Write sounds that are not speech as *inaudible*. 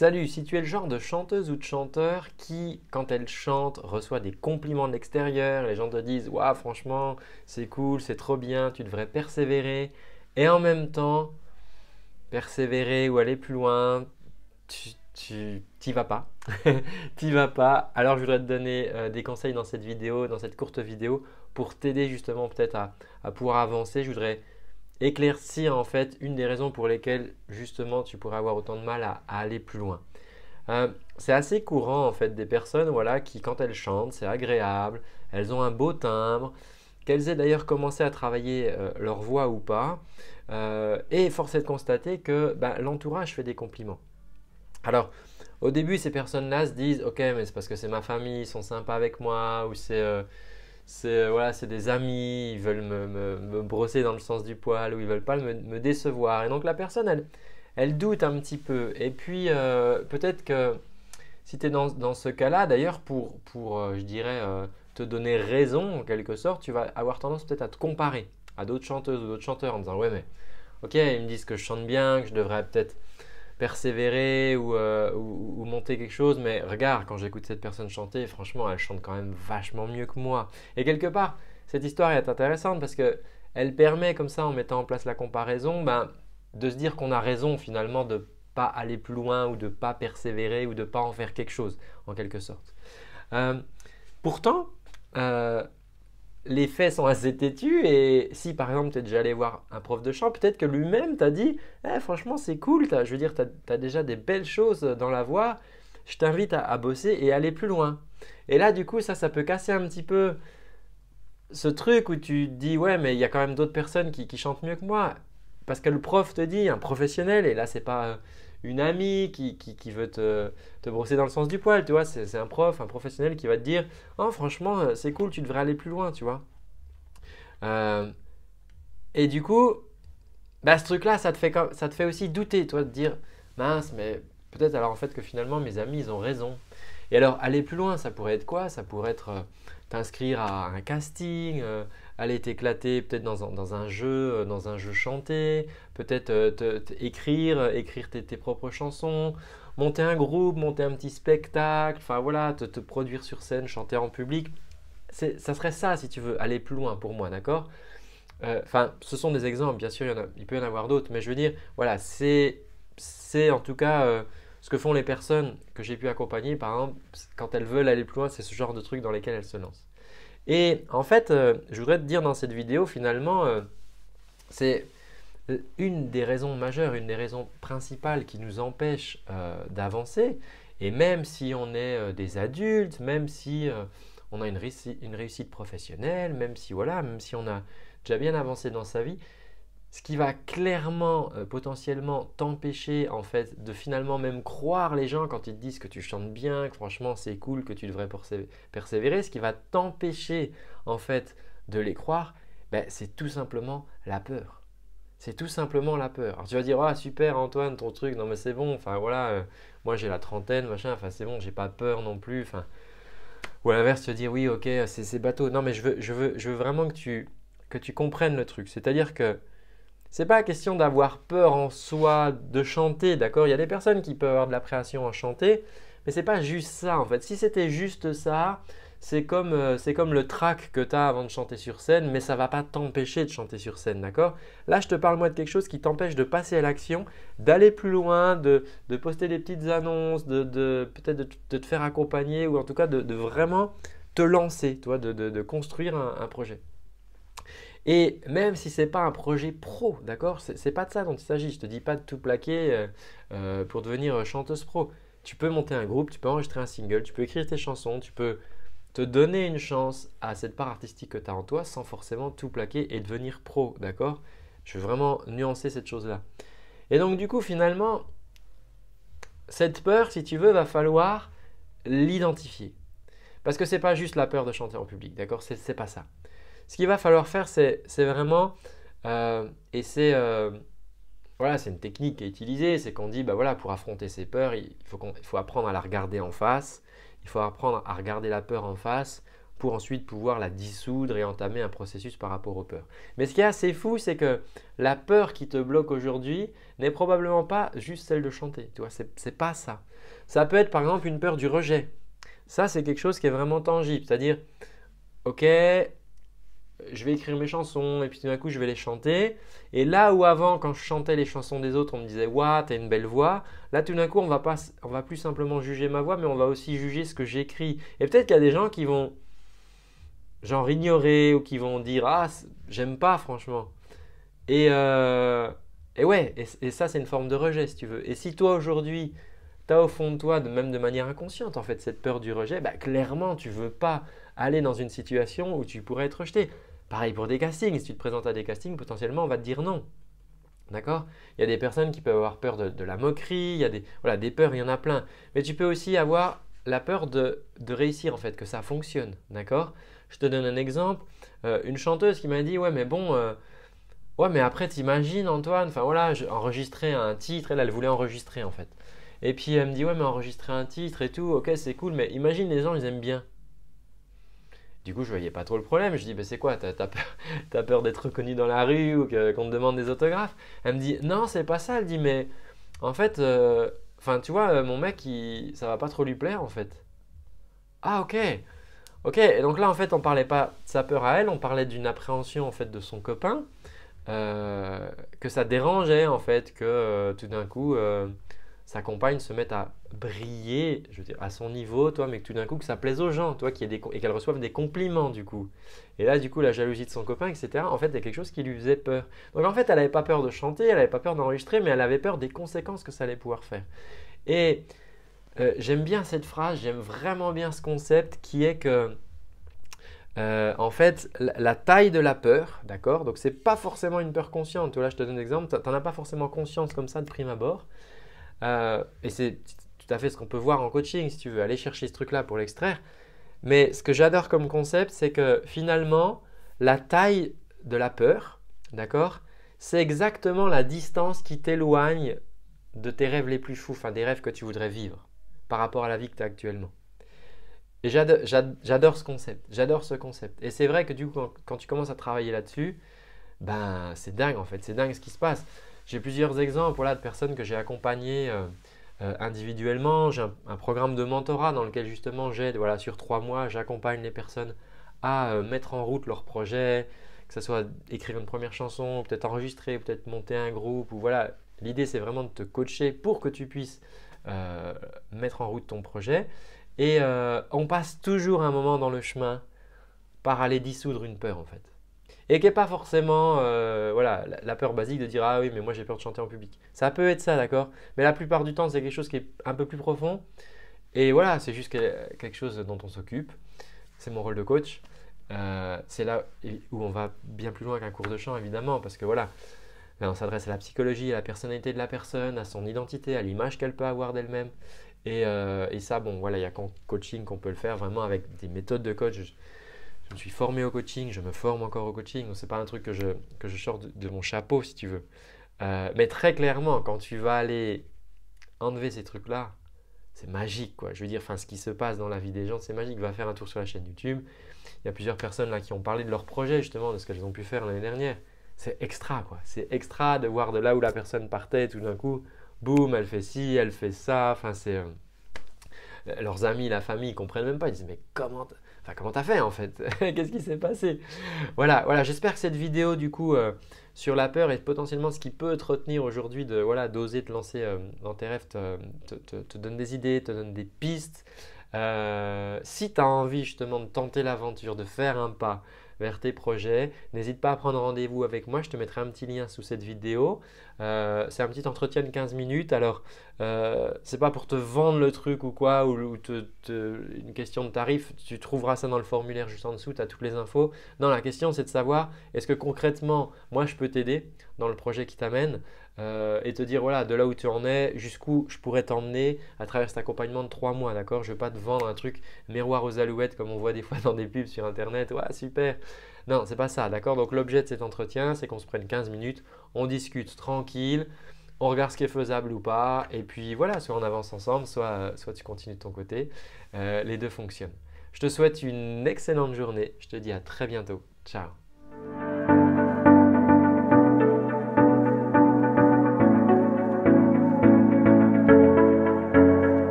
Salut, si tu es le genre de chanteuse ou de chanteur qui, quand elle chante, reçoit des compliments de l'extérieur, les gens te disent Waouh, franchement, c'est cool, c'est trop bien, tu devrais persévérer, et en même temps, persévérer ou aller plus loin, tu vas pas, *laughs* t'y vas pas. Alors je voudrais te donner euh, des conseils dans cette vidéo, dans cette courte vidéo, pour t'aider justement peut-être à, à pouvoir avancer. Je voudrais éclaircir en fait une des raisons pour lesquelles justement tu pourrais avoir autant de mal à, aller plus loin. Euh, c'est assez courant en fait des personnes voilà, qui quand elles chantent, c'est agréable, elles ont un beau timbre, qu'elles aient d'ailleurs commencé à travailler euh, leur voix ou pas, euh, et force est de constater que bah, l'entourage fait des compliments. Alors, au début, ces personnes-là se disent Ok, mais c'est parce que c'est ma famille, ils sont sympas avec moi, ou c'est c'est euh, voilà, des amis, ils veulent me, me, brosser dans le sens du poil ou ils veulent pas me, me décevoir. Et donc la personne, elle, doute un petit peu. Et puis euh, peut-être que si tu es dans, dans ce cas-là, d'ailleurs, pour, pour euh, je dirais, te donner raison en quelque sorte, tu vas avoir tendance peut-être à te comparer à d'autres chanteuses ou d'autres chanteurs en disant Ouais, mais ok, ils me disent que je chante bien, que je devrais peut-être persévérer euh, ou, monter quelque chose, mais regarde, quand j'écoute cette personne chanter, franchement, elle chante quand même vachement mieux que moi. Et quelque part, cette histoire est intéressante parce que elle permet, comme ça, en mettant en place la comparaison, ben, de se dire qu'on a raison finalement de pas aller plus loin ou de pas persévérer ou de pas en faire quelque chose, en quelque sorte. Euh, pourtant, euh, les faits sont assez têtus et si par exemple tu es déjà allé voir un prof de chant, peut-être que lui-même t'a dit eh, franchement c'est cool, as, je veux dire tu as, déjà des belles choses dans la voix, je t'invite à, bosser et aller plus loin. Et là du coup ça ça peut casser un petit peu ce truc où tu dis ouais mais il y a quand même d'autres personnes qui, qui, chantent mieux que moi parce que le prof te dit un professionnel et là c'est pas une amie qui, veut te, brosser dans le sens du poil, tu vois. C'est un prof, un professionnel qui va te dire oh, franchement, euh, c'est cool, tu devrais aller plus loin, tu vois. Euh, et du coup, bah, ce truc-là, ça, te fait ça te fait aussi douter, toi, de dire Mince, mais peut-être alors en fait que finalement mes amis, ils ont raison. Et alors, aller plus loin, ça pourrait être quoi Ça pourrait être euh, t'inscrire à un casting, aller t'éclater peut-être dans, un jeu, euh, dans un jeu chanté, peut-être euh, écrire, euh, écrire tes, propres chansons, monter un groupe, monter un petit spectacle, enfin voilà, te, produire sur scène, chanter en public. Ça serait ça si tu veux aller plus loin pour moi, d'accord Enfin, ce sont des exemples, bien sûr, il, peut y en avoir d'autres, mais je veux dire, voilà, c'est en tout cas ce que font les personnes que j'ai pu accompagner, par exemple, quand elles veulent aller plus loin, c'est ce genre de truc dans lesquels elles se lancent. Et en fait, euh, je voudrais te dire dans cette vidéo, finalement, euh, c'est euh, une des raisons majeures, une des raisons principales qui nous empêche d'avancer. Et même si on est des adultes, même si on a une, réussite, une réussite professionnelle, même si voilà, même si on a déjà bien avancé dans sa vie, ce qui va clairement, euh, potentiellement, t'empêcher en fait de finalement même croire les gens quand ils te disent que tu chantes bien, que franchement c'est cool, que tu devrais persévérer, ce qui va t'empêcher en fait de les croire, ben, c'est tout simplement la peur. C'est tout simplement la peur. Alors, tu vas dire, ah, super Antoine, ton truc, non mais c'est bon, enfin voilà, euh, moi j'ai la trentaine, machin, enfin c'est bon, j'ai pas peur non plus, enfin. Ou à l'inverse, te dire, oui, ok, c'est bateau. Non mais je veux, vraiment que tu, que tu comprennes le truc. C'est-à-dire que n'est pas la question d'avoir peur en soi de chanter, d'accord Il y a des personnes qui peuvent avoir de l'appréhension en chanter, mais ce n'est pas juste ça en fait. Si c'était juste ça, c'est comme, euh, le trac que tu as avant de chanter sur scène, mais ça va pas t'empêcher de chanter sur scène, d'accord Là, je te parle moi de quelque chose qui t'empêche de passer à l'action, d'aller plus loin, de, poster des petites annonces, de, peut-être de, te faire accompagner ou en tout cas de, vraiment te lancer, toi, de, construire un projet. Et même si ce n'est pas un projet pro, d'accord C'est pas de ça dont il s'agit. Je ne te dis pas de tout plaquer euh, euh, pour devenir euh, chanteuse pro. Tu peux monter un groupe, tu peux enregistrer un single, tu peux écrire tes chansons, tu peux te donner une chance à cette part artistique que tu as en toi sans forcément tout plaquer et devenir pro, d'accord Je veux vraiment nuancer cette chose-là. Et donc du coup, finalement, cette peur, si tu veux, va falloir l'identifier. Parce que ce n'est pas juste la peur de chanter en public, d'accord n'est pas ça. Ce qu'il va falloir faire, c'est vraiment, euh, et c'est euh, voilà, une technique qui est utilisée, c'est qu'on dit, bah voilà, pour affronter ses peurs, il faut, il faut apprendre à la regarder en face, il faut apprendre à regarder la peur en face pour ensuite pouvoir la dissoudre et entamer un processus par rapport aux peurs. Mais ce qui est assez fou, c'est que la peur qui te bloque aujourd'hui n'est probablement pas juste celle de chanter. Tu vois, c'est pas ça. Ça peut être par exemple une peur du rejet. Ça, c'est quelque chose qui est vraiment tangible. C'est-à-dire, ok, je vais écrire mes chansons et puis tout d'un coup je vais les chanter. Et là où avant, quand je chantais les chansons des autres, on me disait Waouh, t'as une belle voix. Là tout d'un coup, on va pas, on va plus simplement juger ma voix, mais on va aussi juger ce que j'écris. Et peut-être qu'il y a des gens qui vont genre ignorer ou qui vont dire Ah, j'aime pas franchement. Et, euh, et ouais, et, ça c'est une forme de rejet si tu veux. Et si toi aujourd'hui, t'as au fond de toi, de même de manière inconsciente en fait, cette peur du rejet, bah clairement tu veux pas aller dans une situation où tu pourrais être rejeté. Pareil pour des castings, si tu te présentes à des castings, potentiellement on va te dire non. D'accord Il y a des personnes qui peuvent avoir peur de, la moquerie, il y a des, voilà, des peurs, il y en a plein. Mais tu peux aussi avoir la peur de, de réussir en fait, que ça fonctionne. D'accord Je te donne un exemple. Euh, une chanteuse qui m'a dit Ouais, mais bon, euh, ouais, mais après, t'imagines Antoine, enfin voilà, enregistrer un titre, elle, elle voulait enregistrer en fait. Et puis elle me dit Ouais, mais enregistrer un titre et tout, ok, c'est cool, mais imagine les gens, ils aiment bien. Du coup, je voyais pas trop le problème. Je dis, bah, c'est quoi T'as as *laughs* peur, d'être reconnu dans la rue ou qu'on te demande des autographes Elle me dit, non, c'est pas ça. Elle dit, mais en fait, euh, enfin, tu vois, euh, mon mec, il, ça va pas trop lui plaire en fait. Ah, ok. Ok, et donc là, en fait, on parlait pas de sa peur à elle, on parlait d'une appréhension en fait de son copain. Euh, que ça dérangeait en fait que tout d'un coup sa compagne se mette à briller je veux dire, à son niveau, toi, mais que tout d'un coup, que ça plaise aux gens, toi, qui des, et qu'elle reçoive des compliments, du coup. Et là, du coup, la jalousie de son copain, etc., en fait, c'est quelque chose qui lui faisait peur. Donc, en fait, elle n'avait pas peur de chanter, elle n'avait pas peur d'enregistrer, mais elle avait peur des conséquences que ça allait pouvoir faire. Et euh, j'aime bien cette phrase, j'aime vraiment bien ce concept qui est que euh, en fait, la taille de la peur, d'accord Donc, c'est pas forcément une peur consciente. Là, je te donne un exemple. Tu n'en as pas forcément conscience comme ça de prime abord. Euh, et c'est fait ce qu'on peut voir en coaching si tu veux aller chercher ce truc-là pour l'extraire. Mais ce que j'adore comme concept, c'est que finalement, la taille de la peur, d'accord, c'est exactement la distance qui t'éloigne de tes rêves les plus fous, enfin des rêves que tu voudrais vivre par rapport à la vie que tu as actuellement. Et j'adore ce concept, j'adore ce concept. Et c'est vrai que du coup, quand, tu commences à travailler là-dessus, ben c'est dingue en fait, c'est dingue ce qui se passe. J'ai plusieurs exemples là, de personnes que j'ai accompagnées. Euh, euh, individuellement. J'ai un, programme de mentorat dans lequel justement j'aide, voilà, sur trois mois, j'accompagne les personnes à euh, mettre en route leur projet, que ce soit écrire une première chanson, peut-être enregistrer, peut-être monter un groupe, ou voilà. L'idée c'est vraiment de te coacher pour que tu puisses euh, mettre en route ton projet. Et on passe toujours un moment dans le chemin par aller dissoudre une peur en fait et qui n'est pas forcément euh, voilà, la peur basique de dire Ah oui, mais moi j'ai peur de chanter en public. Ça peut être ça, d'accord Mais la plupart du temps, c'est quelque chose qui est un peu plus profond. Et voilà, c'est juste euh, quelque chose dont on s'occupe. C'est mon rôle de coach. Euh, c'est là où on va bien plus loin qu'un cours de chant, évidemment, parce que voilà, ben, on s'adresse à la psychologie, à la personnalité de la personne, à son identité, à l'image qu'elle peut avoir d'elle-même. Et, ça, bon, voilà, il n'y a qu'en coaching qu'on peut le faire, vraiment avec des méthodes de coach je me suis formé au coaching, je me forme encore au coaching. Ce n'est pas un truc que je, sors de, mon chapeau, si tu veux. Euh, mais très clairement, quand tu vas aller enlever ces trucs-là, c'est magique, quoi. Je veux dire, ce qui se passe dans la vie des gens, c'est magique. Va faire un tour sur la chaîne YouTube. Il y a plusieurs personnes là qui ont parlé de leur projet, justement, de ce qu'elles ont pu faire l'année dernière. C'est extra, quoi. C'est extra de voir de là où la personne partait, tout d'un coup, boum, elle fait ci, elle fait ça. Enfin, c'est. Euh, leurs amis, la famille, ils comprennent même pas. Ils disent, mais comment. Enfin, comment t'as fait en fait *laughs* Qu'est-ce qui s'est passé Voilà, voilà. J'espère que cette vidéo du coup euh, sur la peur et potentiellement ce qui peut te retenir aujourd'hui de voilà d'oser te lancer euh, dans tes rêves te, donne des idées, te donne des pistes. Euh, si tu as envie justement de tenter l'aventure, de faire un pas vers tes projets, n'hésite pas à prendre rendez-vous avec moi. Je te mettrai un petit lien sous cette vidéo. Euh, c'est un petit entretien de 15 minutes. Alors, euh, c'est pas pour te vendre le truc ou quoi, ou, une question de tarif. Tu trouveras ça dans le formulaire juste en dessous, tu as toutes les infos. Non, la question c'est de savoir est-ce que concrètement, moi je peux t'aider dans le projet qui t'amène euh, et te dire voilà, de là où tu en es, jusqu'où je pourrais t'emmener à travers cet accompagnement de 3 mois, d'accord Je veux pas te vendre un truc miroir aux alouettes comme on voit des fois dans des pubs sur internet. Ouais, super. Non, c'est pas ça, d'accord Donc, l'objet de cet entretien, c'est qu'on se prenne 15 minutes, on discute tranquille on regarde ce qui est faisable ou pas, et puis voilà, soit on avance ensemble, soit, tu continues de ton côté. Euh, les deux fonctionnent. Je te souhaite une excellente journée, je te dis à très bientôt. Ciao